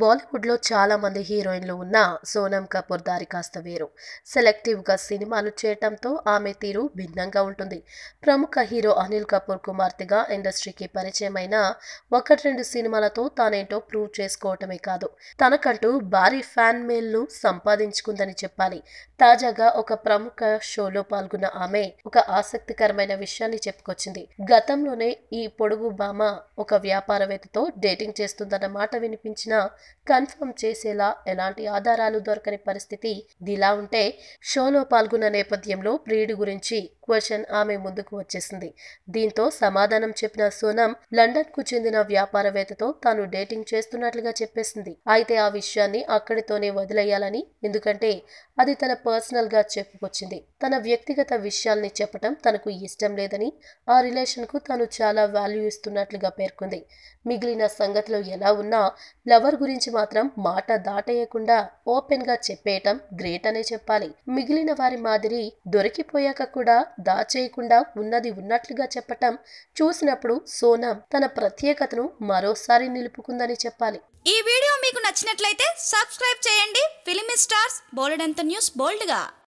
బాలీవుడ్లో చాలామంది హీరోయిన్లు ఉన్న సోనం కపూర్ దారి కాస్త వేరు సెలెక్టివ్గా సినిమాలు చేయటంతో ఆమె తీరు భిన్నంగా ఉంటుంది ప్రముఖ హీరో అనిల్ కపూర్ కుమార్తెగా ఇండస్ట్రీకి పరిచయమైన ఒకటి రెండు సినిమాలతో తానేంటో ప్రూవ్ చేసుకోవటమే కాదు తనకంటూ భారీ ఫ్యాన్ మేల్ను సంపాదించుకుందని చెప్పాలి తాజాగా ఒక ప్రముఖ షోలో పాల్గొన్న ఆమె ఒక ఆసక్తికరమైన విషయాన్ని చెప్పుకొచ్చింది గతంలోనే ఈ పొడుగు భామ ఒక వ్యాపారవేత్తతో డేటింగ్ చేస్తుందన్న మాట వినిపించిన కన్ఫర్మ్ చేసేలా ఎలాంటి ఆధారాలు దొరకని పరిస్థితి దిలా ఉంటే షోలో పాల్గొన్న నేపథ్యంలో ప్రియుడి గురించి క్వశ్చన్ ఆమె ముందుకు వచ్చేసింది దీంతో సమాధానం చెప్పిన సోనం లండన్ కు చెందిన వ్యాపారవేత్తతో తాను డేటింగ్ చేస్తున్నట్లుగా చెప్పేసింది అయితే ఆ విషయాన్ని అక్కడితోనే వదిలేయాలని ఎందుకంటే అది తన పర్సనల్ గా చెప్పుకొచ్చింది తన వ్యక్తిగత విషయాల్ని చెప్పటం తనకు ఇష్టం లేదని ఆ రిలేషన్ కు తాను చాలా వాల్యూ ఇస్తున్నట్లుగా పేర్కొంది మిగిలిన సంగతిలో ఎలా ఉన్నా లవర్ గురించి గురించి మాత్రం మాట దాటేయకుండా ఓపెన్ గా చెప్పేయటం గ్రేట్ అనే చెప్పాలి మిగిలిన వారి మాదిరి దొరికిపోయాక కూడా దాచేయకుండా ఉన్నది ఉన్నట్లుగా చెప్పటం చూసినప్పుడు సోనం తన ప్రత్యేకతను మరోసారి నిలుపుకుందని చెప్పాలి ఈ వీడియో మీకు నచ్చినట్లయితే సబ్స్క్రైబ్ చేయండి ఫిలిమి స్టార్స్ అంత న్యూస్ బోల్డ్గా